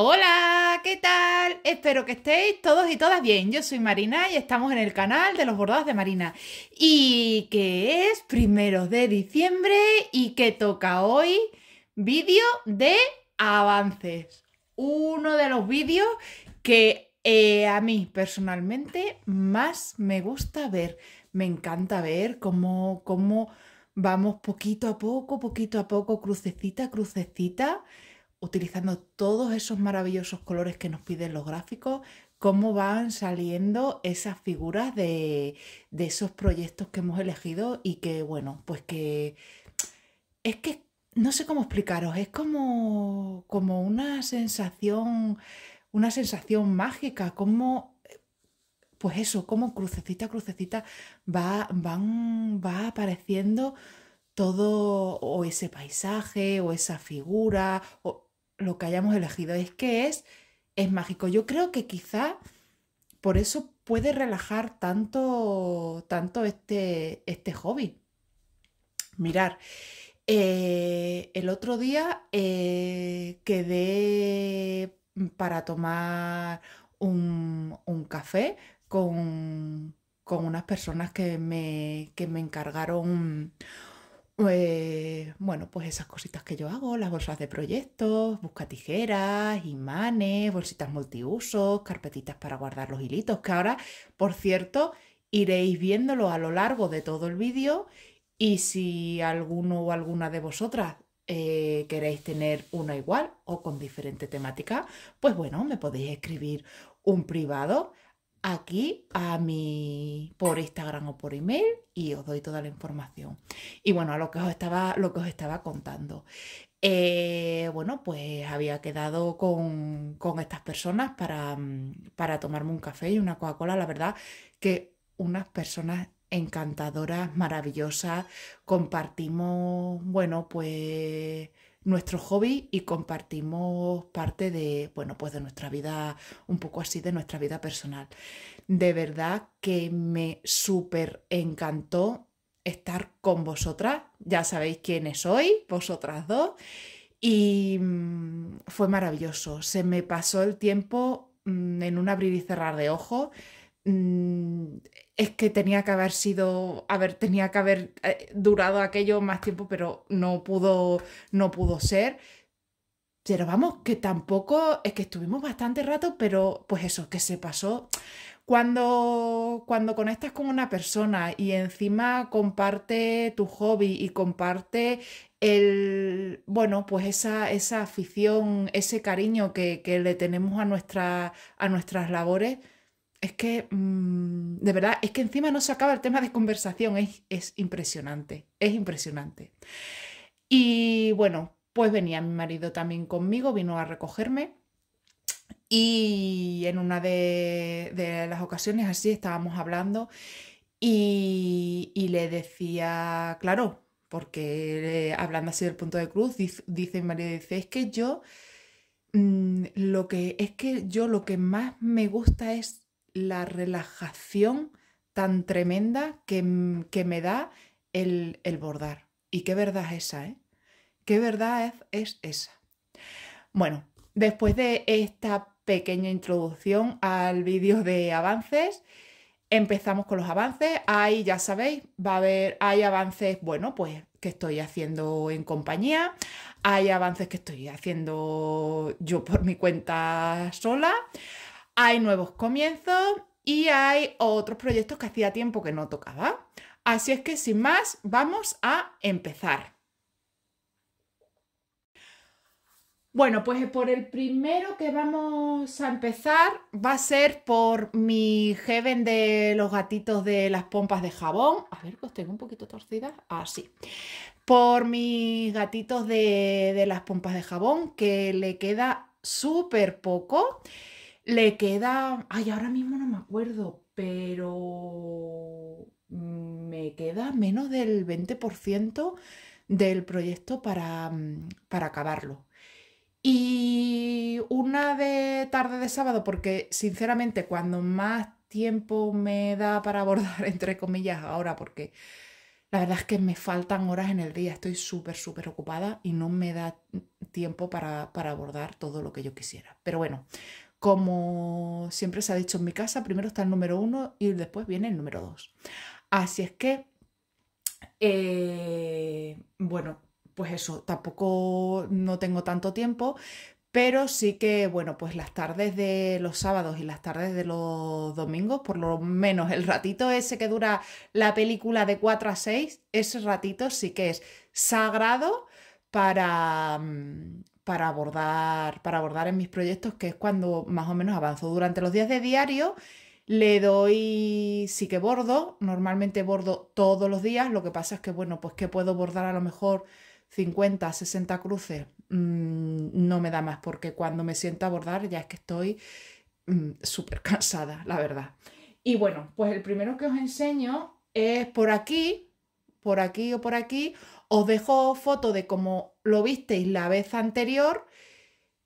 Hola, ¿qué tal? Espero que estéis todos y todas bien. Yo soy Marina y estamos en el canal de los bordados de Marina. Y que es primero de diciembre y que toca hoy vídeo de avances. Uno de los vídeos que eh, a mí personalmente más me gusta ver. Me encanta ver cómo, cómo vamos poquito a poco, poquito a poco, crucecita, crucecita utilizando todos esos maravillosos colores que nos piden los gráficos, cómo van saliendo esas figuras de, esos proyectos que hemos elegido y que, bueno, pues que es que no sé cómo explicaros, es como, como una sensación, una sensación mágica, como pues eso, como crucecita crucecita va, van, va apareciendo todo o ese paisaje o esa figura o lo que hayamos elegido. Es que es, es mágico. Yo creo que quizá por eso puede relajar tanto, tanto este, este hobby. Mirar, eh, el otro día eh, quedé para tomar un, café con, unas personas que me, que me encargaron eh, bueno, pues esas cositas que yo hago, las bolsas de proyectos, busca tijeras, imanes, bolsitas multiusos, carpetitas para guardar los hilitos, que ahora, por cierto, iréis viéndolo a lo largo de todo el vídeo y si alguno o alguna de vosotras eh, queréis tener una igual o con diferente temática, pues bueno, me podéis escribir un privado aquí a mi por Instagram o por email y os doy toda la información. Y bueno, a lo que os estaba, lo que os estaba contando. Eh, bueno, pues había quedado con, con estas personas para, para, tomarme un café y una Coca-Cola. La verdad que unas personas encantadoras, maravillosas. Compartimos, bueno, pues nuestro hobby y compartimos parte de, bueno, pues de nuestra vida, un poco así, de nuestra vida personal. De verdad que me súper encantó estar con vosotras, ya sabéis quiénes soy, vosotras dos, y mm, fue maravilloso, se me pasó el tiempo mm, en un abrir y cerrar de ojos. Mm, es que tenía que haber sido, tenía que haber eh, durado aquello más tiempo, pero no pudo, no pudo ser. Pero vamos, que tampoco, es que estuvimos bastante rato, pero pues eso, que se pasó. Cuando, cuando conectas con una persona y encima comparte tu hobby y comparte el, bueno, pues esa, esa afición, ese cariño que, que le tenemos a, a nuestras labores, es que, mm, de verdad, es que encima no se acaba el tema de conversación, es, impresionante, es impresionante. Y bueno, pues venía mi marido también conmigo, vino a recogerme. Y en una de, las ocasiones así estábamos hablando y, le decía, claro, porque eh, hablando así del punto de cruz, dice, mi marido, dice, es que yo mm, lo que es que yo lo que más me gusta es la relajación tan tremenda que, me da el, bordar. ¿Y qué verdad es esa, eh? ¿Qué verdad es, es esa? Bueno, después de esta pequeña introducción al vídeo de avances, empezamos con los avances. Ahí ya sabéis, va a haber, hay avances, bueno, pues que estoy haciendo en compañía, hay avances que estoy haciendo yo por mi cuenta sola, hay nuevos comienzos y hay otros proyectos que hacía tiempo que no tocaba. Así es que sin más, vamos a empezar. Bueno, pues eh, por el primero que vamos a empezar va a ser por mi Heaven de los gatitos de las pompas de jabón. A ver, que os tengo un poquito torcida. Así. Ah, por mis gatitos de, de las pompas de jabón, que le queda súper poco le queda, ay, ahora mismo no me acuerdo, pero me queda menos del 20% del proyecto para, mm, para acabarlo. Y una de tarde de sábado, porque sinceramente cuando más tiempo me da para abordar, entre comillas, ahora, porque la verdad es que me faltan horas en el día, estoy súper, súper ocupada y no me da tiempo para, para abordar todo lo que yo quisiera. Pero bueno, como siempre se ha dicho en mi casa, primero está el número uno y después viene el número dos. Así es que, eh, bueno, pues eso, tampoco no tengo tanto tiempo, pero sí que, bueno, pues las tardes de los sábados y las tardes de los domingos, por lo menos el ratito ese que dura la película de 4 a 6, ese ratito sí que es sagrado para, mm, para abordar, para abordar en mis proyectos, que es cuando más o menos avanzo. Durante los días de diario le doy, sí que bordo, normalmente bordo todos los días, lo que pasa es que, bueno, pues que puedo bordar a lo mejor 50, 60 cruces, mm, no me da más, porque cuando me siento a bordar ya es que estoy mm, súper cansada, la verdad. Y bueno, pues el primero que os enseño es por aquí, por aquí o por aquí, os dejo foto de cómo lo visteis la vez anterior.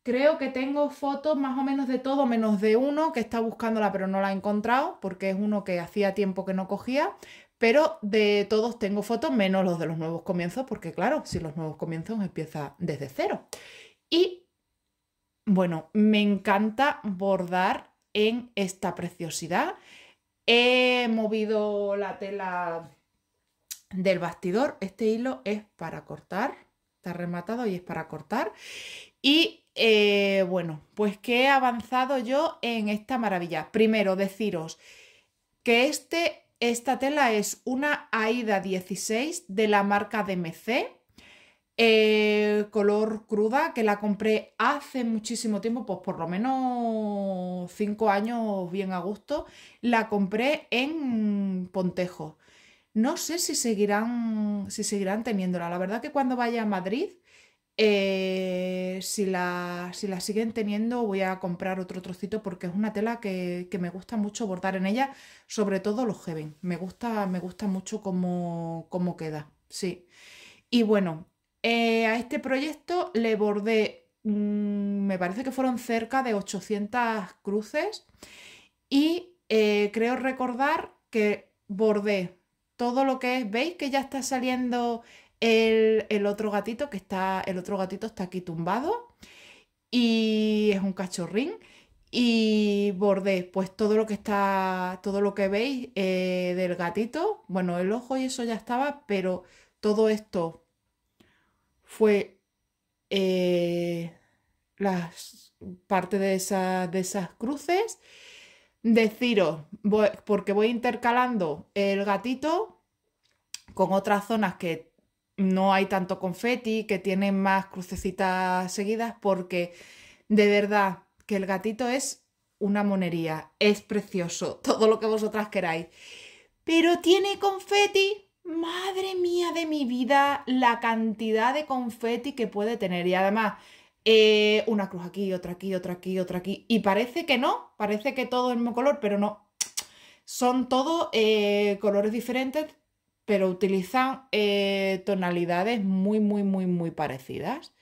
Creo que tengo fotos más o menos de todo, menos de uno que está buscándola pero no la he encontrado porque es uno que hacía tiempo que no cogía. Pero de todos tengo fotos, menos los de los nuevos comienzos, porque claro, si los nuevos comienzos empieza desde cero. Y bueno, me encanta bordar en esta preciosidad. He movido la tela del bastidor. Este hilo es para cortar, está rematado y es para cortar. Y eh, bueno, pues que he avanzado yo en esta maravilla. Primero, deciros que este, esta tela es una Aida 16 de la marca DMC. Eh, color cruda que la compré hace muchísimo tiempo, pues por lo menos 5 años bien a gusto, la compré en Pontejo. No sé si seguirán, si seguirán teniéndola. La verdad que cuando vaya a Madrid, eh, si, la, si, la, siguen teniendo, voy a comprar otro trocito porque es una tela que, me gusta mucho bordar en ella, sobre todo los heaven. Me gusta, me gusta mucho cómo, cómo queda. Sí. Y bueno, eh, a este proyecto le bordé, mm, me parece que fueron cerca de 800 cruces y eh, creo recordar que bordé todo lo que es, ¿veis que ya está saliendo el, otro gatito que está, el otro gatito está aquí tumbado y es un cachorrín y bordé pues todo lo que está, todo lo que veis eh, del gatito, bueno, el ojo y eso ya estaba, pero todo esto fue la eh, las de, de esas cruces deciros, porque voy intercalando el gatito con otras zonas que no hay tanto confeti, que tienen más crucecitas seguidas, porque de verdad que el gatito es una monería, es precioso, todo lo que vosotras queráis. Pero tiene confeti, madre mía de mi vida, la cantidad de confeti que puede tener. Y además, eh, una cruz aquí, otra aquí, otra aquí, otra aquí. Y parece que no, parece que todo es el mismo color, pero no. Son todos eh, colores diferentes, pero utilizan eh, tonalidades muy, muy, muy, muy parecidas.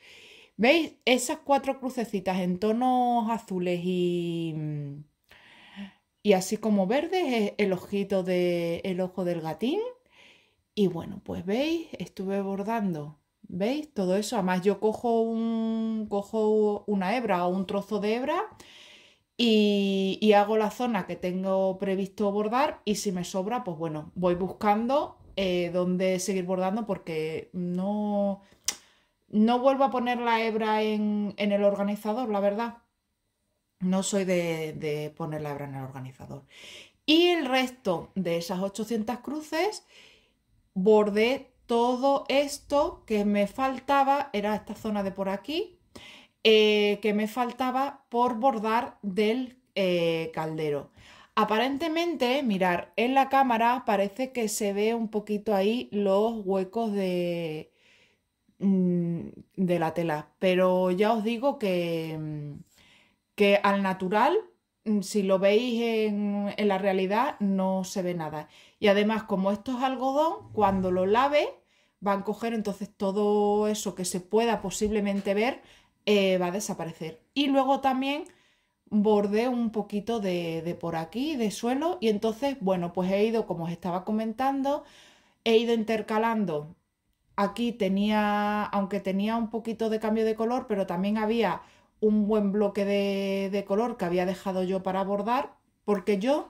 ¿Veis? Esas cuatro crucecitas en tonos azules y, y así como verdes es el ojito de, ojo del gatín. Y bueno, pues veis, estuve bordando ¿Veis? Todo eso. Además, yo cojo, un, cojo una hebra o un trozo de hebra y, hago la zona que tengo previsto bordar y si me sobra, pues bueno, voy buscando donde eh, dónde seguir bordando porque no, no vuelvo a poner la hebra en, el organizador, la verdad. No soy de, de poner la hebra en el organizador. Y el resto de esas 800 cruces bordé todo esto que me faltaba era esta zona de por aquí, eh, que me faltaba por bordar del eh, caldero. Aparentemente, mirar, en la cámara parece que se ve un poquito ahí los huecos de, mm, de la tela, pero ya os digo que, mm, que al natural, mm, si lo veis en, en la realidad, no se ve nada. Y además, como esto es algodón, cuando lo lave, van a coger, entonces todo eso que se pueda posiblemente ver eh, va a desaparecer. Y luego también bordé un poquito de, por aquí, de suelo, y entonces, bueno, pues he ido, como os estaba comentando, he ido intercalando. Aquí tenía, aunque tenía un poquito de cambio de color, pero también había un buen bloque de, color que había dejado yo para bordar, porque yo,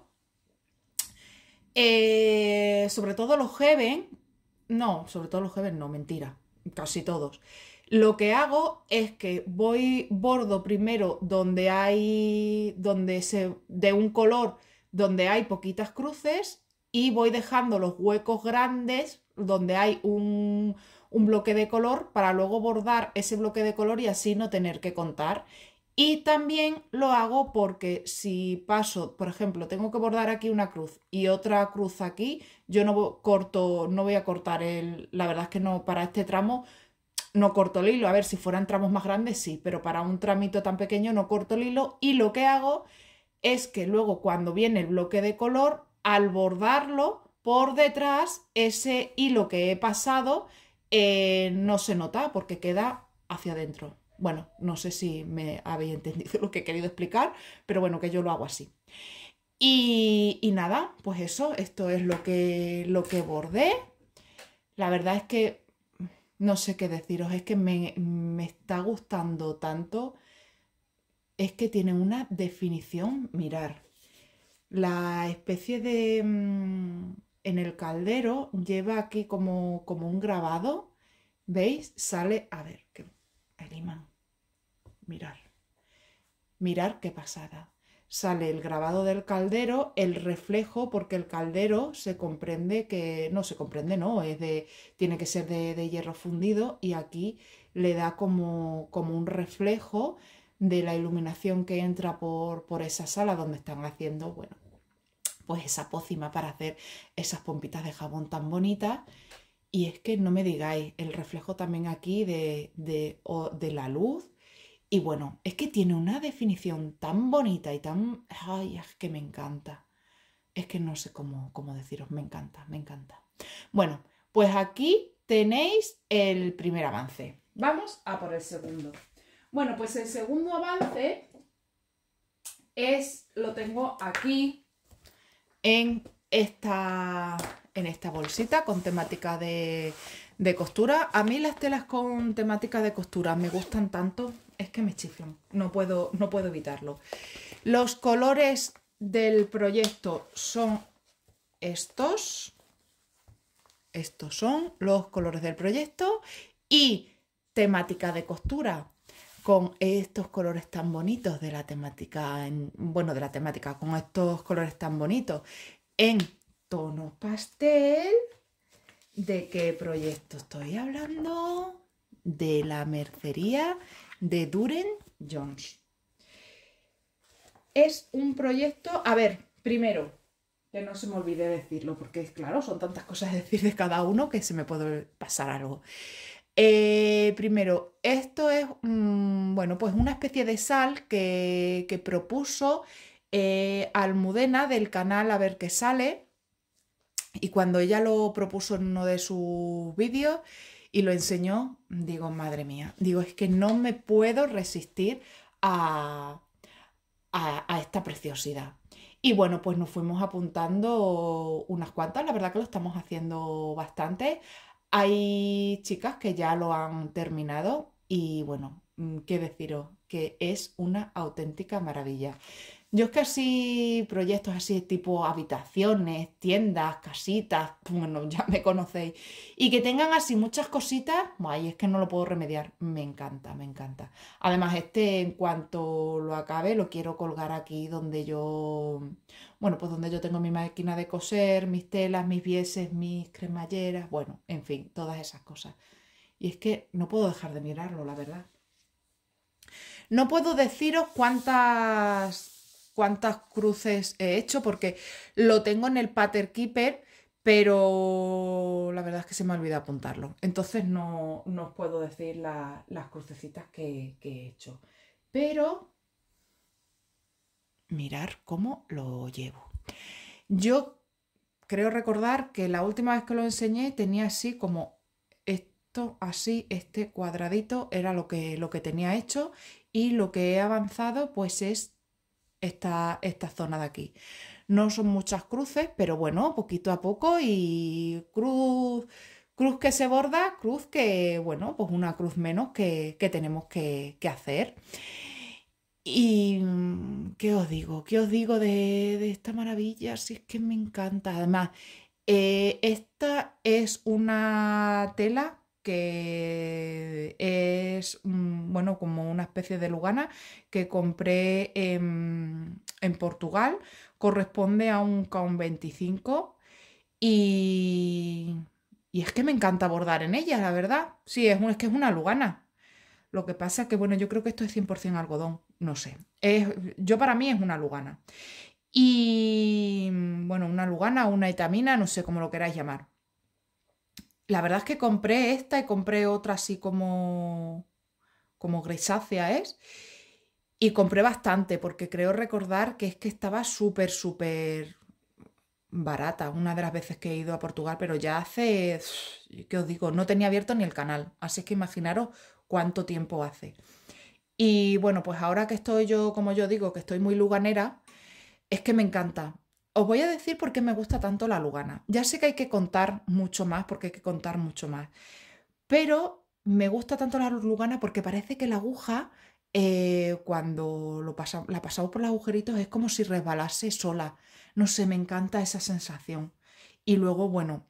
eh, sobre todo los Heaven, no, sobre todo los jueves no, mentira, casi todos. Lo que hago es que voy bordo primero donde hay, donde se, de un color, donde hay poquitas cruces y voy dejando los huecos grandes donde hay un, un bloque de color para luego bordar ese bloque de color y así no tener que contar. Y también lo hago porque si paso, por ejemplo, tengo que bordar aquí una cruz y otra cruz aquí, yo no corto, no voy a cortar el, la verdad es que no, para este tramo no corto el hilo, a ver si fueran tramos más grandes sí, pero para un tramito tan pequeño no corto el hilo y lo que hago es que luego cuando viene el bloque de color, al bordarlo por detrás, ese hilo que he pasado eh, no se nota porque queda hacia adentro. Bueno, no sé si me habéis entendido lo que he querido explicar, pero bueno, que yo lo hago así. Y, nada, pues eso, esto es lo que, lo que bordé. La verdad es que no sé qué deciros, es que me, me está gustando tanto. Es que tiene una definición, mirar. La especie de... Mm, en el caldero lleva aquí como, como un grabado, ¿veis? Sale, a ver, el imán mirar. Mirar qué pasada. Sale el grabado del caldero, el reflejo, porque el caldero se comprende que, no se comprende, no, es de, tiene que ser de, de hierro fundido y aquí le da como, como un reflejo de la iluminación que entra por, por esa sala donde están haciendo, bueno, pues esa pócima para hacer esas pompitas de jabón tan bonitas. Y es que no me digáis, el reflejo también aquí de, de, de la luz, y bueno, es que tiene una definición tan bonita y tan... ¡Ay, es que me encanta! Es que no sé cómo, cómo deciros, me encanta, me encanta. Bueno, pues aquí tenéis el primer avance. Vamos a por el segundo. Bueno, pues el segundo avance es, lo tengo aquí en esta, en esta bolsita con temática de, de costura. A mí las telas con temática de costura me gustan tanto, es que me chiflan, no puedo, no puedo evitarlo. Los colores del proyecto son estos. Estos son los colores del proyecto y temática de costura con estos colores tan bonitos de la temática, bueno, de la temática, con estos colores tan bonitos en tono pastel. ¿De qué proyecto estoy hablando? De la mercería de Duren Jones. Es un proyecto, a ver, primero, que no se me olvide decirlo, porque claro, son tantas cosas decir de cada uno que se me puede pasar algo. Eh, primero, esto es mm, bueno, pues una especie de sal que, propuso eh, Almudena del canal A ver qué sale. Y cuando ella lo propuso en uno de sus vídeos, y lo enseñó, digo, madre mía, digo, es que no me puedo resistir a, esta preciosidad. Y bueno, pues nos fuimos apuntando unas cuantas, la verdad que lo estamos haciendo bastante. Hay chicas que ya lo han terminado y bueno, mm, qué deciros, que es una auténtica maravilla. Yo es que así, proyectos así tipo habitaciones, tiendas, casitas, bueno, ya me conocéis, y que tengan así muchas cositas, ahí es que no lo puedo remediar, me encanta, me encanta. Además, este en cuanto lo acabe, lo quiero colgar aquí donde yo, bueno, pues donde yo tengo mi máquina de coser, mis telas, mis bieses, mis cremalleras, bueno, en fin, todas esas cosas. Y es que no puedo dejar de mirarlo, la verdad. No puedo deciros cuántas cuántas cruces he hecho, porque lo tengo en el pattern Keeper, pero la verdad es que se me olvidado apuntarlo. Entonces no, no os puedo decir las crucecitas que, he hecho. Pero mirar cómo lo llevo. Yo creo recordar que la última vez que lo enseñé tenía así como esto, así, este cuadradito era lo que, lo que tenía hecho y lo que he avanzado pues es esta, esta zona de aquí. No son muchas cruces, pero bueno, poquito a poco y cruz, cruz que se borda, cruz que, bueno, pues una cruz menos que, que tenemos que, hacer. Y mm, qué os digo, qué os digo de, esta maravilla, si es que me encanta. Además, eh, esta es una tela que es mm, bueno, como una especie de lugana que compré en, Portugal. Corresponde a un con 25 y, y, es que me encanta bordar en ella, la verdad. Sí, es, es que es una lugana. Lo que pasa es que, bueno, yo creo que esto es 100% algodón, no sé. yo para mí es una lugana. Y mm, bueno, una lugana, una etamina, no sé cómo lo queráis llamar la verdad es que compré esta y compré otra así como, como grisácea es. Y compré bastante porque creo recordar que es que estaba súper, súper barata una de las veces que he ido a Portugal, pero ya hace, ¿qué os digo? No tenía abierto ni el canal, así que imaginaros cuánto tiempo hace. Y bueno, pues ahora que estoy yo, como yo digo, que estoy muy luganera, es que me encanta. Os voy a decir por qué me gusta tanto la Lugana. Ya sé que hay que contar mucho más, porque hay que contar mucho más, pero me gusta tanto la Lugana porque parece que la aguja, eh, cuando la pasamos por los agujeritos, es como si resbalase sola. No sé, me encanta esa sensación. Y luego, bueno,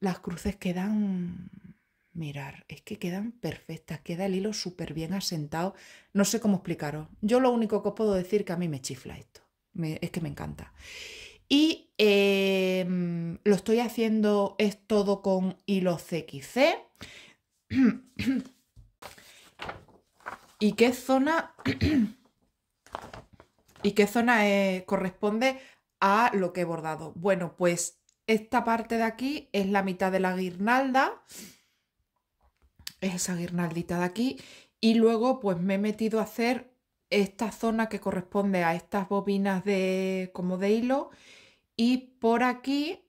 las cruces quedan mirar, es que quedan perfectas, queda el hilo súper bien asentado. No sé cómo explicaros. Yo lo único que os puedo decir que a mí me chifla esto. es que me encanta. Y em, lo estoy haciendo, es todo con hilo CXC. ¿Y qué zona, y qué zona eh, corresponde a lo que he bordado? Bueno, pues esta parte de aquí es la mitad de la guirnalda. Es esa guirnaldita de aquí. Y luego pues me he metido a hacer esta zona que corresponde a estas bobinas de como de hilo y por aquí,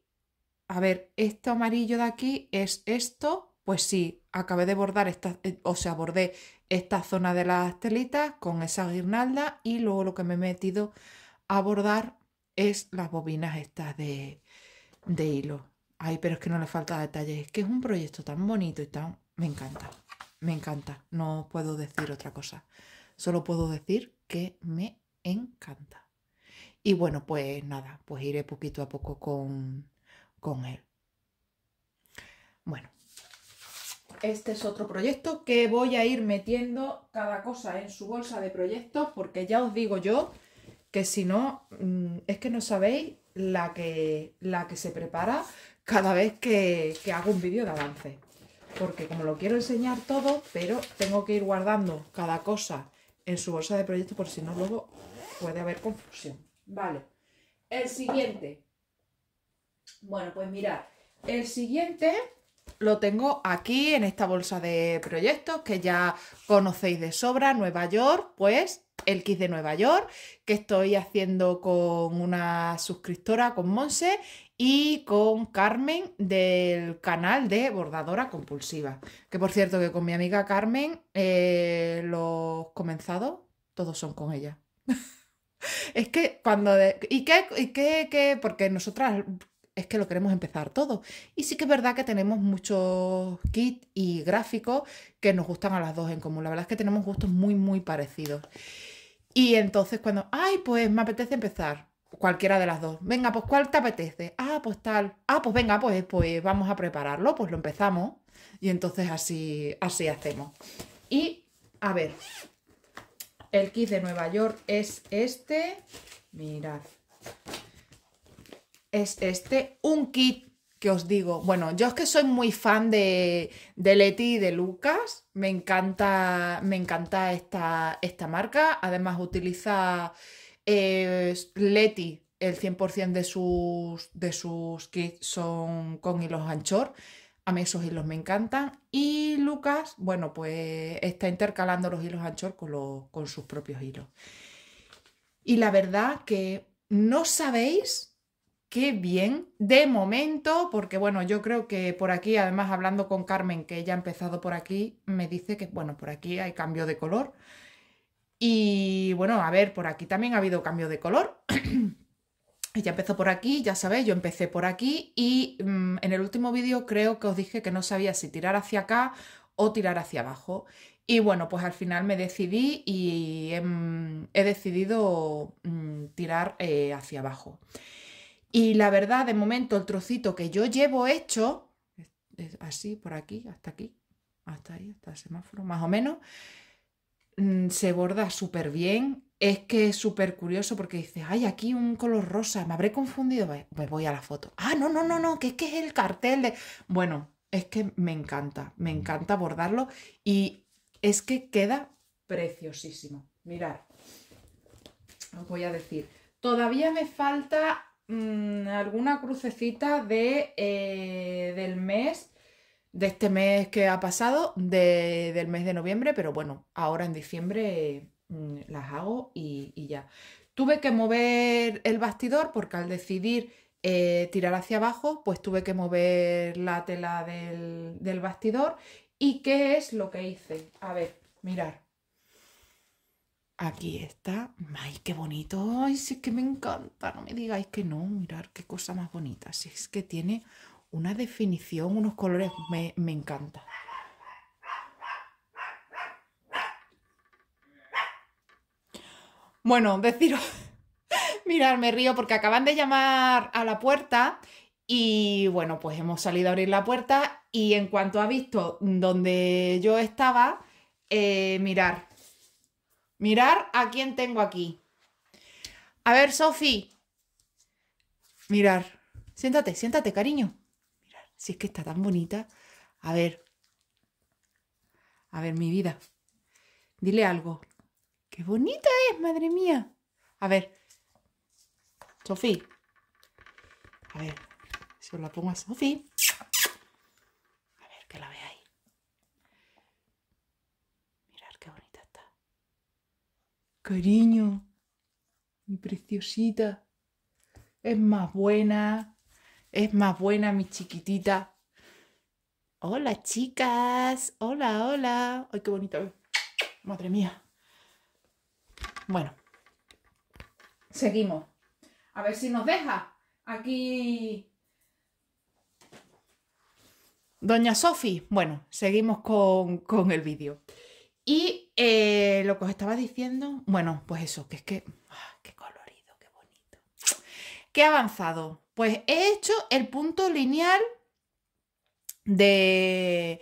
a ver, esto amarillo de aquí es esto. Pues sí, acabé de bordar esta, eh, o sea, bordé esta zona de las telitas con esa guirnalda y luego lo que me he metido a bordar es las bobinas estas de, de hilo. Ay, pero es que no le falta detalle. Es que es un proyecto tan bonito y tan... Me encanta, me encanta. No puedo decir otra cosa. Solo puedo decir que me encanta. Y bueno, pues nada, pues iré poquito a poco con, él. Bueno, este es otro proyecto que voy a ir metiendo cada cosa en su bolsa de proyectos porque ya os digo yo que si no, mm, es que no sabéis la que, la que se prepara cada vez que, que hago un vídeo de avance. Porque como lo quiero enseñar todo, pero tengo que ir guardando cada cosa en su bolsa de proyectos por si no luego puede haber confusión. Vale. El siguiente. Bueno, pues mirad. El siguiente lo tengo aquí en esta bolsa de proyectos que ya conocéis de sobra, Nueva York, pues el kit de Nueva York, que estoy haciendo con una suscriptora, con Monse, y con Carmen del canal de Bordadora Compulsiva. Que por cierto, que con mi amiga Carmen eh, los comenzados, todos son con ella. es que cuando... ¿Y qué? ¿Y qué? qué? Porque nosotras es que lo queremos empezar todo. Y sí que es verdad que tenemos muchos kits y gráficos que nos gustan a las dos en común. La verdad es que tenemos gustos muy, muy parecidos. Y entonces cuando, ay, pues me apetece empezar. Cualquiera de las dos. Venga, pues ¿cuál te apetece? Ah, pues tal. Ah, pues venga, pues, pues vamos a prepararlo, pues lo empezamos. Y entonces así, así hacemos. Y a ver, el kit de Nueva York es este. Mirad. Es este. Un kit que os digo. Bueno, yo es que soy muy fan de, de Leti y de Lucas. Me encanta, me encanta esta, esta marca. Además utiliza eh, Leti. El 100% de sus, de sus kits son con hilos anchor. A mí esos hilos me encantan. Y Lucas, bueno, pues está intercalando los hilos anchor con, con sus propios hilos. Y la verdad que no sabéis qué bien de momento, porque bueno, yo creo que por aquí, además hablando con Carmen, que ella ha empezado por aquí, me dice que bueno, por aquí hay cambio de color. Y bueno, a ver, por aquí también ha habido cambio de color. Ya empezó por aquí, ya sabéis, yo empecé por aquí y mm, en el último vídeo creo que os dije que no sabía si tirar hacia acá o tirar hacia abajo. Y bueno, pues al final me decidí y he mm, decidido mm, tirar eh, hacia abajo. Y la verdad, de momento, el trocito que yo llevo hecho, así, por aquí, hasta aquí, hasta ahí, hasta el semáforo, más o menos, se borda súper bien, es que es súper curioso porque dice ay, aquí un color rosa, me habré confundido, me voy a la foto. Ah, no, no, no, no, que es que es el cartel de... Bueno, es que me encanta, me mm. encanta bordarlo y es que queda preciosísimo. Mirad, os voy a decir, todavía me falta mm, alguna crucecita de, eh, del mes de este mes que ha pasado, del mes de noviembre, pero bueno, ahora en diciembre Mm, las hago y, ya. Tuve que mover el bastidor porque al decidir eh, tirar hacia abajo, pues tuve que mover la tela del, bastidor. ¿Y qué es lo que hice? A ver, mirar. Aquí está. ¡Ay, qué bonito! ¡Ay, sí que me encanta! No me digáis que no. Mirar qué cosa más bonita. Si es que tiene una definición, unos colores. Me, me encanta. Bueno, deciros, mirad, me río porque acaban de llamar a la puerta y bueno, pues hemos salido a abrir la puerta y en cuanto ha visto donde yo estaba, mirar, eh, mirar a quién tengo aquí. A ver, Sofi, mirar, siéntate, siéntate, cariño. Mirar, si es que está tan bonita. A ver, a ver, mi vida, dile algo, ¡Qué bonita es, madre mía! A ver, Sofía. A ver, si os la pongo a Sofí A ver, que la veáis. Mirad qué bonita está. Cariño, mi preciosita. Es más buena. Es más buena, mi chiquitita. Hola, chicas. Hola, hola. Ay, qué bonita. Madre mía. Bueno, seguimos. A ver si nos deja aquí. Doña Sofi, bueno, seguimos con, el vídeo. Y eh, lo que os estaba diciendo, bueno, pues eso, que es que, ah, qué colorido, qué bonito. ¿Qué avanzado? Pues he hecho el punto lineal de,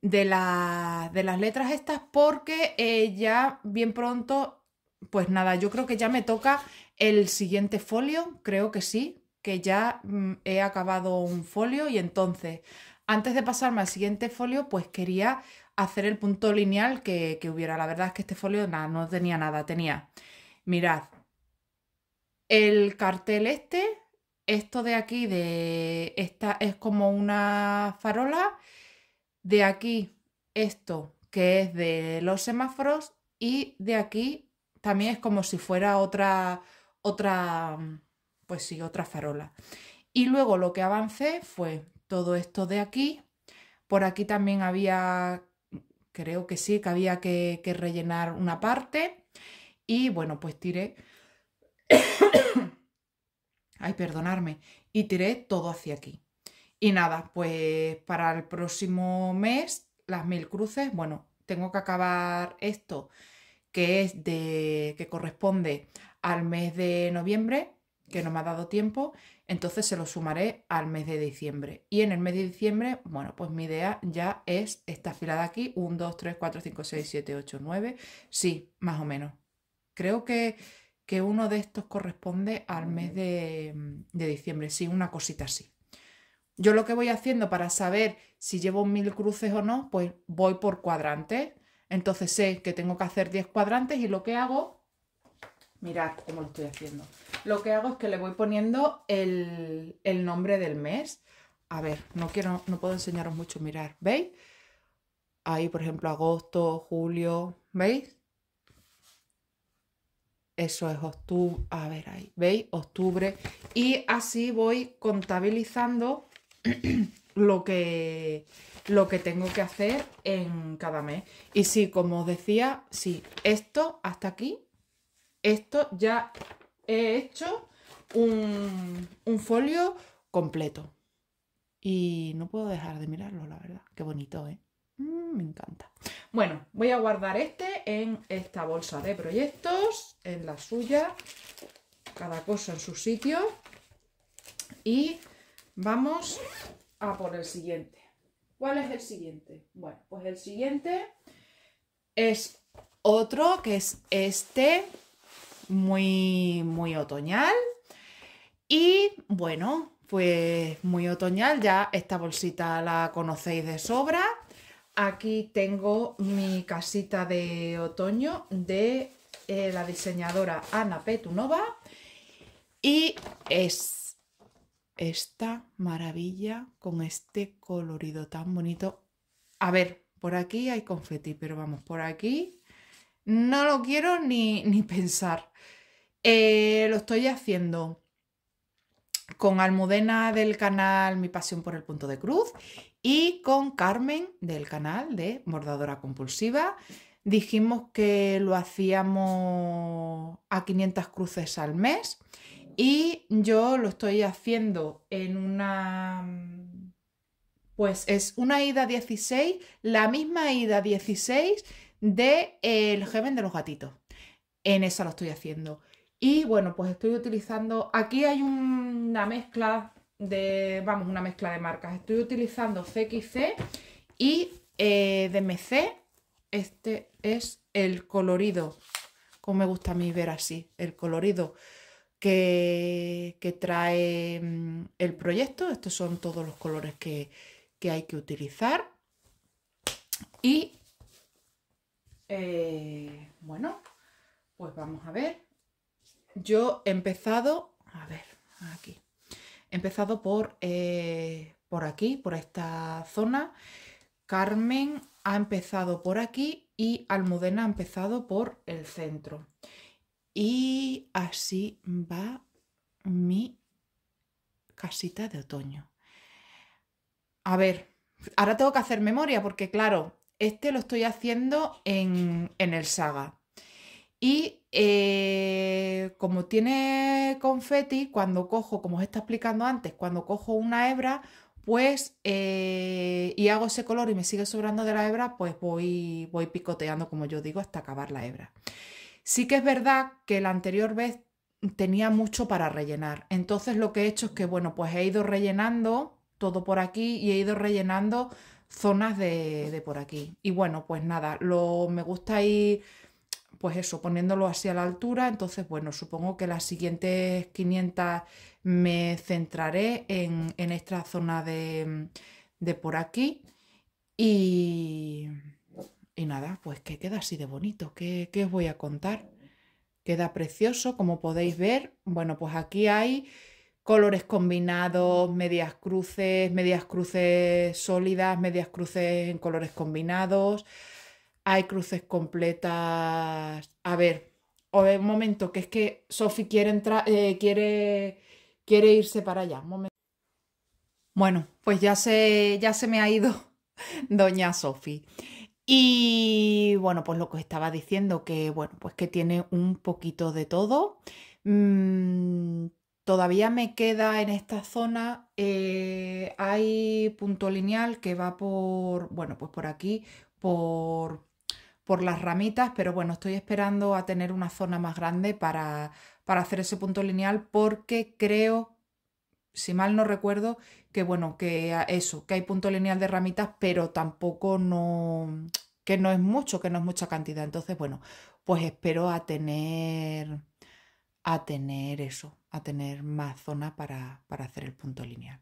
de, de las letras estas porque eh, ya bien pronto pues nada, yo creo que ya me toca el siguiente folio, creo que sí, que ya mm, he acabado un folio y entonces, antes de pasarme al siguiente folio, pues quería hacer el punto lineal que, hubiera. La verdad es que este folio nada, no tenía nada, tenía, mirad, el cartel este, esto de aquí, de esta es como una farola, de aquí esto que es de los semáforos y de aquí también es como si fuera otra, otra, mm, pues sí, otra farola. Y luego lo que avancé fue todo esto de aquí. Por aquí también había, creo que sí, que había que, rellenar una parte. Y bueno, pues tiré... Ay, perdonarme. Y tiré todo hacia aquí. Y nada, pues para el próximo mes, las mil cruces, bueno, tengo que acabar esto que es de que corresponde al mes de noviembre, que no me ha dado tiempo, entonces se lo sumaré al mes de diciembre. Y en el mes de diciembre, bueno, pues mi idea ya es esta fila de aquí, 1, 2, 3, 4, 5, 6, 7, 8, 9, sí, más o menos. Creo que, uno de estos corresponde al mes de, de diciembre, sí, una cosita así. Yo lo que voy haciendo para saber si llevo mil cruces o no, pues voy por cuadrantes entonces sé que tengo que hacer 10 cuadrantes y lo que hago, mirad cómo lo estoy haciendo. Lo que hago es que le voy poniendo el, nombre del mes. A ver, no quiero, no puedo enseñaros mucho, mirar, ¿veis? Ahí, por ejemplo, agosto, julio, ¿veis? Eso es octubre, a ver ahí, ¿veis? Octubre. Y así voy contabilizando lo que, lo que tengo que hacer en cada mes. Y sí, como os decía, sí, esto hasta aquí, esto ya he hecho un, folio completo. Y no puedo dejar de mirarlo, la verdad. Qué bonito, ¿eh? Mm, me encanta. Bueno, voy a guardar este en esta bolsa de proyectos, en la suya, cada cosa en su sitio. Y vamos a ah, por el siguiente. ¿Cuál es el siguiente? Bueno, pues el siguiente es otro que es este, muy, muy otoñal. Y bueno, pues muy otoñal, ya esta bolsita la conocéis de sobra. Aquí tengo mi casita de otoño de eh, la diseñadora Ana Petunova y es esta maravilla con este colorido tan bonito. A ver, por aquí hay confeti, pero vamos, por aquí no lo quiero ni, ni pensar. Eh, lo estoy haciendo con Almudena del canal Mi Pasión por el Punto de Cruz y con Carmen del canal de Mordadora Compulsiva. Dijimos que lo hacíamos a 500 cruces al mes. Y yo lo estoy haciendo en una... Mm, pues es una ida 16, la misma ida 16 de el gemen de los gatitos. En esa lo estoy haciendo. Y bueno, pues estoy utilizando... Aquí hay una mezcla de... Vamos, una mezcla de marcas. Estoy utilizando CXC y eh, DMC. Este es el colorido. Como me gusta a mí ver así, el colorido que, trae mm, el proyecto. Estos son todos los colores que, hay que utilizar. Y eh, bueno, pues vamos a ver. Yo he empezado, a ver, aquí. He empezado por, eh, por aquí, por esta zona. Carmen ha empezado por aquí y Almudena ha empezado por el centro. Y así va mi casita de otoño. A ver, ahora tengo que hacer memoria porque claro, este lo estoy haciendo en, el saga. Y eh, como tiene confeti, cuando cojo, como os está explicando antes, cuando cojo una hebra, pues eh, y hago ese color y me sigue sobrando de la hebra, pues voy, voy picoteando, como yo digo, hasta acabar la hebra. Sí que es verdad que la anterior vez tenía mucho para rellenar. Entonces lo que he hecho es que, bueno, pues he ido rellenando todo por aquí y he ido rellenando zonas de, por aquí. Y bueno, pues nada, lo, me gusta ir, pues eso, poniéndolo así a la altura. Entonces, bueno, supongo que las siguientes 500 me centraré en, en esta zona de, de por aquí. Y... Y nada, pues que queda así de bonito. ¿Qué, os voy a contar? Queda precioso, como podéis ver. Bueno, pues aquí hay colores combinados, medias cruces, medias cruces sólidas, medias cruces en colores combinados. Hay cruces completas. A ver, eh, un momento, que es que Sofi quiere entrar, eh, quiere, quiere irse para allá. Bueno, pues ya se, ya se me ha ido Doña Sofi. Y bueno, pues lo que estaba diciendo, que bueno, pues que tiene un poquito de todo. Mm, todavía me queda en esta zona, eh, hay punto lineal que va por, bueno, pues por aquí, por, por las ramitas, pero bueno, estoy esperando a tener una zona más grande para, para hacer ese punto lineal porque creo si mal no recuerdo, que bueno, que eso, que hay punto lineal de ramitas, pero tampoco no, que no es mucho, que no es mucha cantidad. Entonces, bueno, pues espero a tener, a tener eso, a tener más zona para, para hacer el punto lineal.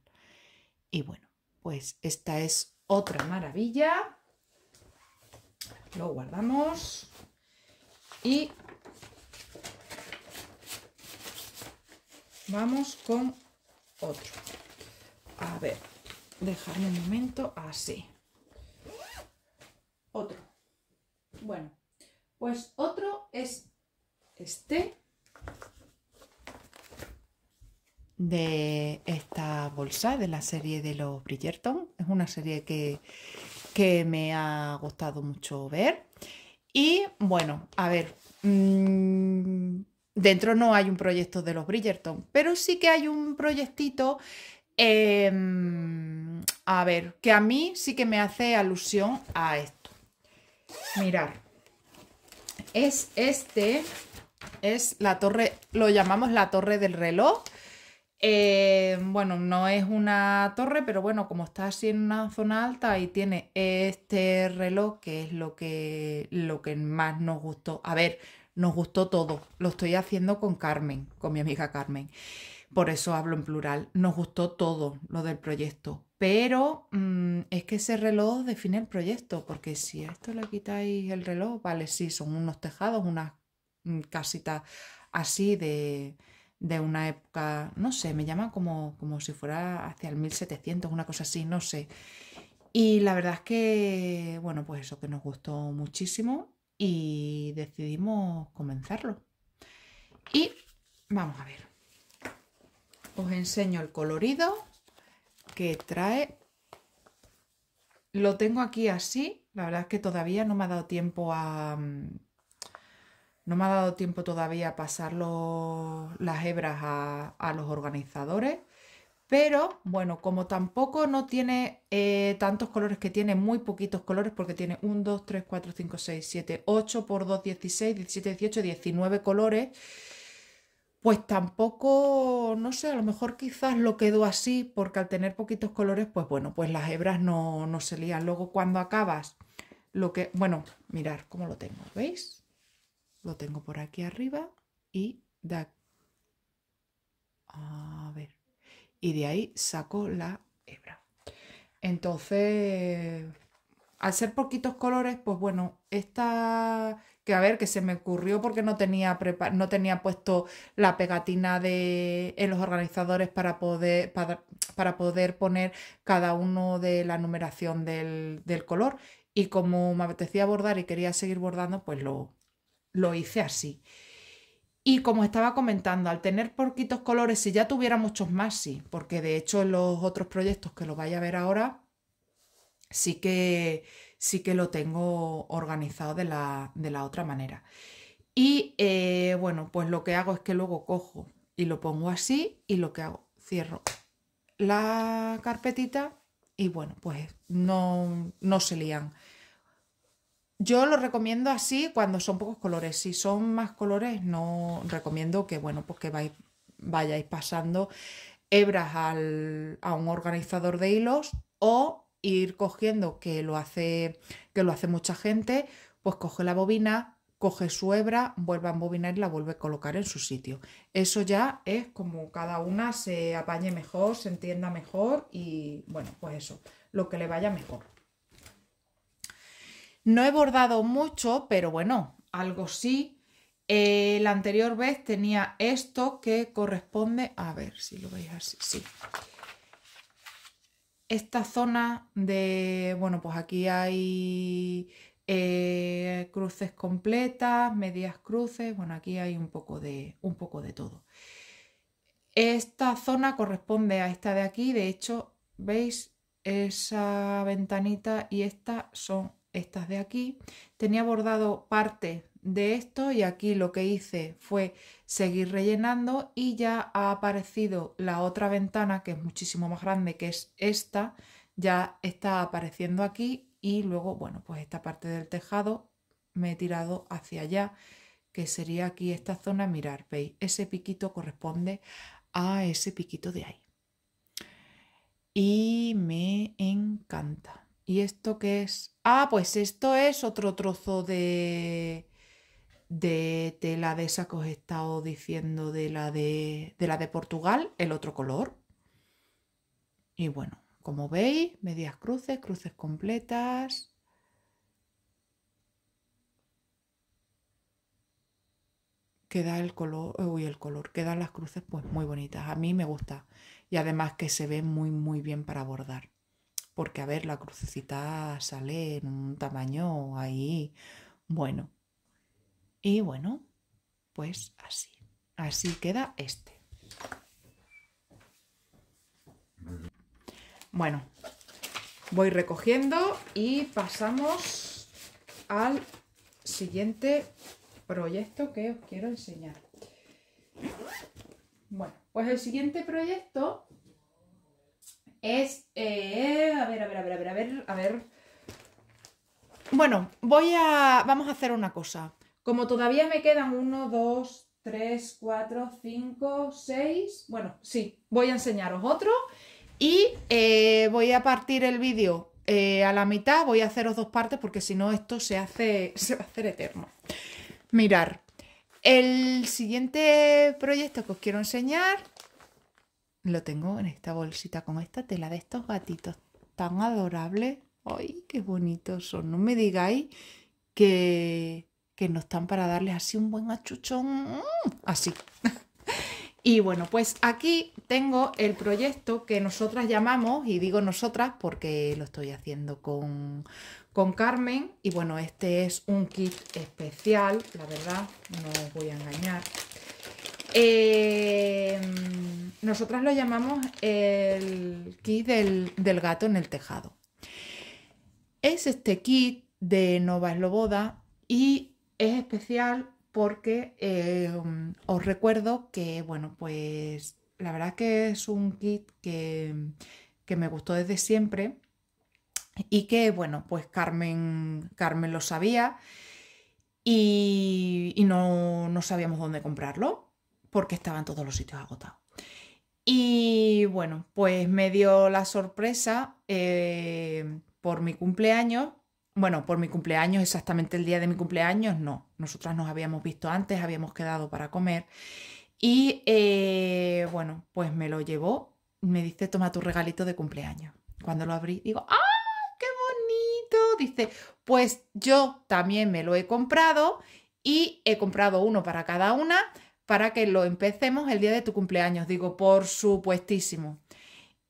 Y bueno, pues esta es otra maravilla. Lo guardamos y vamos con otro. A ver, dejarme un momento así. Otro. Bueno, pues otro es este de esta bolsa de la serie de los Bridgerton. Es una serie que, me ha gustado mucho ver. Y bueno, a ver, mm, Dentro no hay un proyecto de los Bridgerton, pero sí que hay un proyectito, em, a ver, que a mí sí que me hace alusión a esto. Mirar, es este, es la torre, lo llamamos la torre del reloj. Eh, bueno, no es una torre, pero bueno, como está así en una zona alta y tiene este reloj, que es lo que, lo que más nos gustó. A ver, nos gustó todo. Lo estoy haciendo con Carmen, con mi amiga Carmen. Por eso hablo en plural. Nos gustó todo lo del proyecto. Pero mm, es que ese reloj define el proyecto, porque si a esto le quitáis el reloj, vale, sí, son unos tejados, unas mm, casitas así de, una época, no sé, me llama como, como si fuera hacia el 1700, una cosa así, no sé. Y la verdad es que, bueno, pues eso que nos gustó muchísimo y decidimos comenzarlo. Y vamos a ver. Os enseño el colorido que trae. Lo tengo aquí así. La verdad es que todavía no me ha dado tiempo a... Mm, no me ha dado tiempo todavía a pasar las hebras a, a los organizadores. Pero bueno, como tampoco no tiene eh, tantos colores que tiene, muy poquitos colores, porque tiene 1, 2, 3, 4, 5, 6, 7, 8 por 2, 16, 17, 18, 19 colores, pues tampoco, no sé, a lo mejor quizás lo quedó así, porque al tener poquitos colores, pues bueno, pues las hebras no, se lían. Luego cuando acabas, lo que, bueno, mirar cómo lo tengo, ¿veis? Lo tengo por aquí arriba y da... A ver y de ahí saco la hebra. Entonces, al ser poquitos colores, pues bueno, esta que a ver, que se me ocurrió porque no tenía no tenía puesto la pegatina de en los organizadores para poder para, para poder poner cada uno de la numeración del, del, color y como me apetecía bordar y quería seguir bordando, pues lo lo hice así. Y como estaba comentando, al tener poquitos colores, si ya tuviera muchos más, sí, porque de hecho en los otros proyectos que lo vaya a ver ahora, sí que, sí que lo tengo organizado de la, de la otra manera. Y eh, bueno, pues lo que hago es que luego cojo y lo pongo así y lo que hago, cierro la carpetita y bueno, pues no, no se lían. Yo lo recomiendo así cuando son pocos colores. Si son más colores, no recomiendo que, bueno, pues vayáis pasando hebras a un organizador de hilos o ir cogiendo, que lo hace, que lo hace mucha gente, pues coge la bobina, coge su hebra, vuelve a bobinar y la vuelve a colocar en su sitio. Eso ya es como cada una se apañe mejor, se entienda mejor y bueno, pues eso, lo que le vaya mejor. No he bordado mucho, pero bueno, algo sí. Eh, la anterior vez tenía esto que corresponde, a ver si lo veis así, sí. Esta zona de, bueno, pues aquí hay eh, cruces completas, medias cruces, bueno, aquí hay un poco de, un poco de todo. Esta zona corresponde a esta de aquí, de hecho, veis, esa ventanita y esta son estas de aquí, tenía bordado parte de esto y aquí lo que hice fue seguir rellenando y ya ha aparecido la otra ventana que es muchísimo más grande que es esta, ya está apareciendo aquí y luego, bueno, pues esta parte del tejado me he tirado hacia allá, que sería aquí esta zona, mirar, veis, ese piquito corresponde a ese piquito de ahí. Y me encanta. ¿Y esto qué es? Ah, pues esto es otro trozo de, de tela de esa que os he estado diciendo de la de, la de Portugal, el otro color. Y bueno, como veis, medias cruces, cruces completas. Queda el color, uy, el color, quedan las cruces pues muy bonitas. A mí me gusta. Y además que se ve muy, muy bien para bordar porque a ver, la crucecita sale en un tamaño ahí bueno. Y bueno, pues así. Así queda este. Bueno, voy recogiendo y pasamos al siguiente proyecto que os quiero enseñar. Bueno, pues el siguiente proyecto es... Eh, a ver, a ver, a ver, a ver, a ver, a ver. Bueno, voy a... Vamos a hacer una cosa. Como todavía me quedan uno, dos, tres, cuatro, cinco, seis Bueno, sí, voy a enseñaros otro. Y eh, voy a partir el vídeo eh, a la mitad. Voy a haceros dos partes porque si no esto se, hace, se va a hacer eterno. Mirar. El siguiente proyecto que os quiero enseñar lo tengo en esta bolsita con esta tela de estos gatitos tan adorables. ¡Ay, qué bonitos son! No me digáis que, que no están para darles así un buen achuchón. Mm, así. Y bueno, pues aquí tengo el proyecto que nosotras llamamos, y digo nosotras porque lo estoy haciendo con, con Carmen. Y bueno, este es un kit especial, la verdad, no os voy a engañar. Eh, nosotras lo llamamos el kit del, gato en el tejado. Es este kit de Nova Esloboda y es especial porque eh, os recuerdo que, bueno, pues la verdad que es un kit que, me gustó desde siempre y que, bueno, pues Carmen, Carmen lo sabía y, no, no sabíamos dónde comprarlo porque estaban todos los sitios agotados. Y bueno, pues me dio la sorpresa eh, por mi cumpleaños. Bueno, por mi cumpleaños, exactamente el día de mi cumpleaños, no. Nosotras nos habíamos visto antes, habíamos quedado para comer. Y eh, bueno, pues me lo llevó. Me dice, toma tu regalito de cumpleaños. Cuando lo abrí, digo, ¡ah! ¡Qué bonito! Dice, pues yo también me lo he comprado y he comprado uno para cada una, para que lo empecemos el día de tu cumpleaños. Digo, por supuestísimo.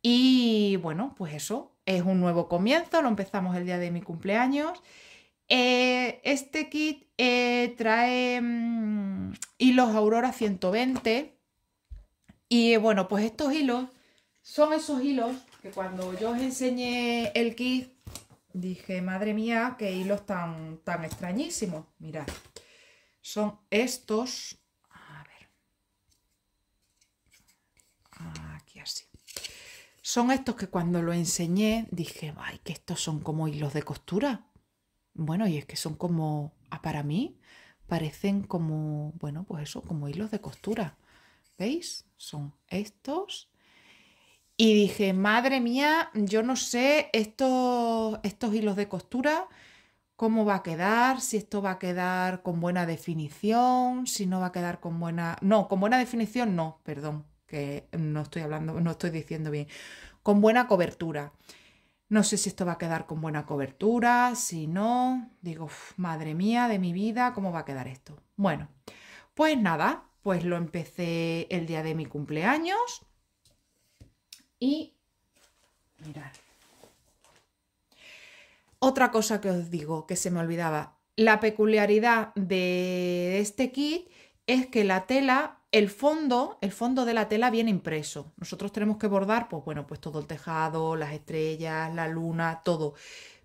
Y bueno, pues eso, es un nuevo comienzo, lo empezamos el día de mi cumpleaños. Eh, este kit eh, trae mm, hilos Aurora 120 y bueno, pues estos hilos son esos hilos que cuando yo os enseñé el kit dije, madre mía, qué hilos tan, tan extrañísimos. Mirad, son estos aquí así. Son estos que cuando lo enseñé dije, ay, que estos son como hilos de costura. Bueno, y es que son como, ah, para mí, parecen como, bueno, pues eso, como hilos de costura. ¿Veis? Son estos. Y dije, madre mía, yo no sé estos, estos hilos de costura, cómo va a quedar, si esto va a quedar con buena definición, si no va a quedar con buena... No, con buena definición no, perdón que no estoy hablando, no estoy diciendo bien, con buena cobertura. No sé si esto va a quedar con buena cobertura, si no, digo, madre mía de mi vida, ¿cómo va a quedar esto? Bueno, pues nada, pues lo empecé el día de mi cumpleaños y mirad. Otra cosa que os digo que se me olvidaba, la peculiaridad de este kit es que la tela el fondo, el fondo de la tela viene impreso. Nosotros tenemos que bordar, pues bueno, pues todo el tejado, las estrellas, la luna, todo.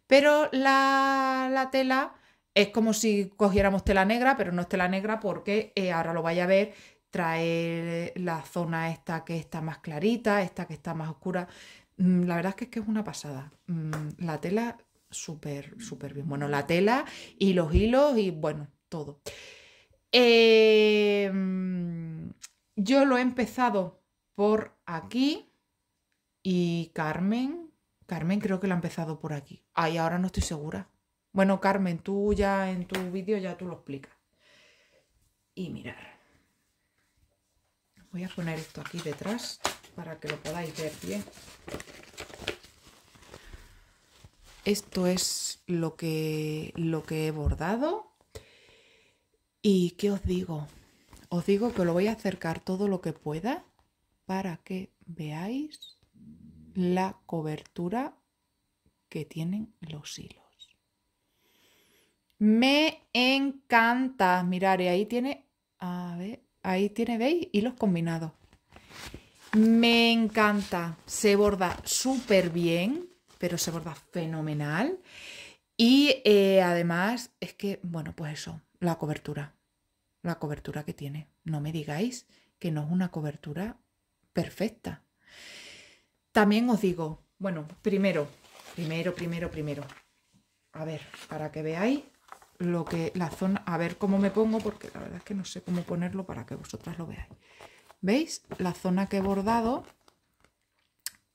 Pero la, tela es como si cogiéramos tela negra, pero no es tela negra porque eh, ahora lo vaya a ver, trae la zona esta que está más clarita, esta que está más oscura. Mm, la verdad es que es, que es una pasada. Mm, la tela, súper, súper bien. Bueno, la tela y los hilos y bueno, todo. Eh... Mm, yo lo he empezado por aquí y Carmen, Carmen creo que lo ha empezado por aquí. Ay, ahora no estoy segura. Bueno, Carmen, tú ya en tu vídeo ya tú lo explicas. Y mirar. Voy a poner esto aquí detrás para que lo podáis ver bien. Esto es lo que, lo que he bordado. ¿Y qué os digo? Os digo que lo voy a acercar todo lo que pueda para que veáis la cobertura que tienen los hilos. Me encanta. Mirar, y ahí tiene, a ver, ahí tiene, ¿veis? Hilos combinados. Me encanta. Se borda súper bien, pero se borda fenomenal. Y eh, además es que, bueno, pues eso, la cobertura la cobertura que tiene. No me digáis que no es una cobertura perfecta. También os digo, bueno, primero, primero, primero, primero. A ver, para que veáis lo que la zona, a ver cómo me pongo porque la verdad es que no sé cómo ponerlo para que vosotras lo veáis. ¿Veis? La zona que he bordado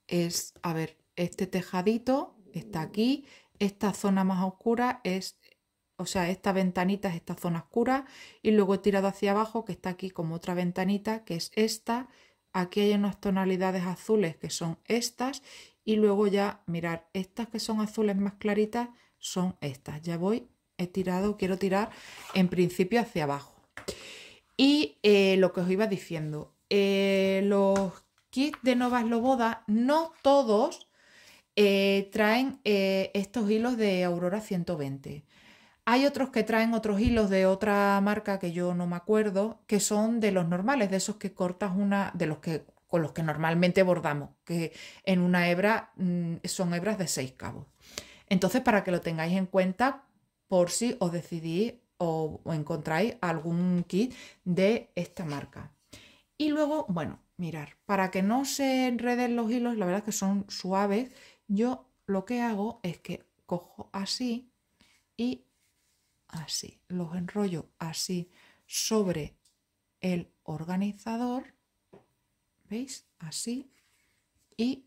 es, a ver, este tejadito está aquí, esta zona más oscura es o sea, esta ventanita es esta zona oscura y luego he tirado hacia abajo que está aquí como otra ventanita que es esta, aquí hay unas tonalidades azules que son estas y luego ya, mirar, estas que son azules más claritas son estas, ya voy, he tirado, quiero tirar en principio hacia abajo. Y eh, lo que os iba diciendo, eh, los kits de Novas Loboda, no todos eh, traen estos hilos de Aurora 120. Hay otros que traen otros hilos de otra marca que yo no me acuerdo, que son de los normales, de esos que cortas una, de los que con los que normalmente bordamos, que en una hebra mm, son hebras de seis cabos. Entonces, para que lo tengáis en cuenta, por si os decidís o, encontráis algún kit de esta marca. Y luego, bueno, mirar, para que no se enreden los hilos, la verdad es que son suaves, yo lo que hago es que cojo así y así, los enrollo así sobre el organizador, ¿veis? Así, y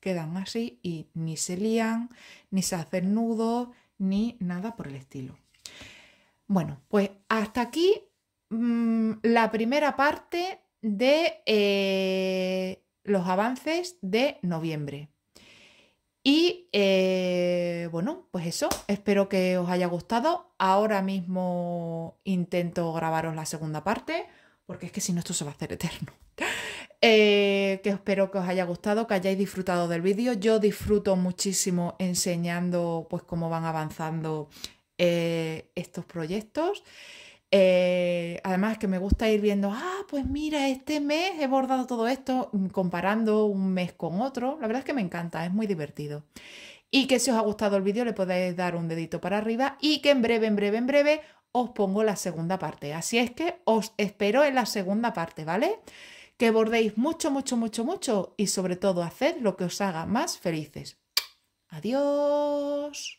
quedan así y ni se lían, ni se hacen nudos, ni nada por el estilo. Bueno, pues hasta aquí mm, la primera parte de eh, los avances de noviembre. Y eh, bueno, pues eso, espero que os haya gustado. Ahora mismo intento grabaros la segunda parte, porque es que si no esto se va a hacer eterno. Eh, que espero que os haya gustado, que hayáis disfrutado del vídeo. Yo disfruto muchísimo enseñando pues cómo van avanzando eh, estos proyectos. Eh, además que me gusta ir viendo, ah, pues mira, este mes he bordado todo esto mm, comparando un mes con otro. La verdad es que me encanta, es muy divertido. Y que si os ha gustado el vídeo le podéis dar un dedito para arriba y que en breve, en breve, en breve os pongo la segunda parte. Así es que os espero en la segunda parte, ¿vale? Que bordéis mucho, mucho, mucho, mucho y sobre todo haced lo que os haga más felices. Adiós.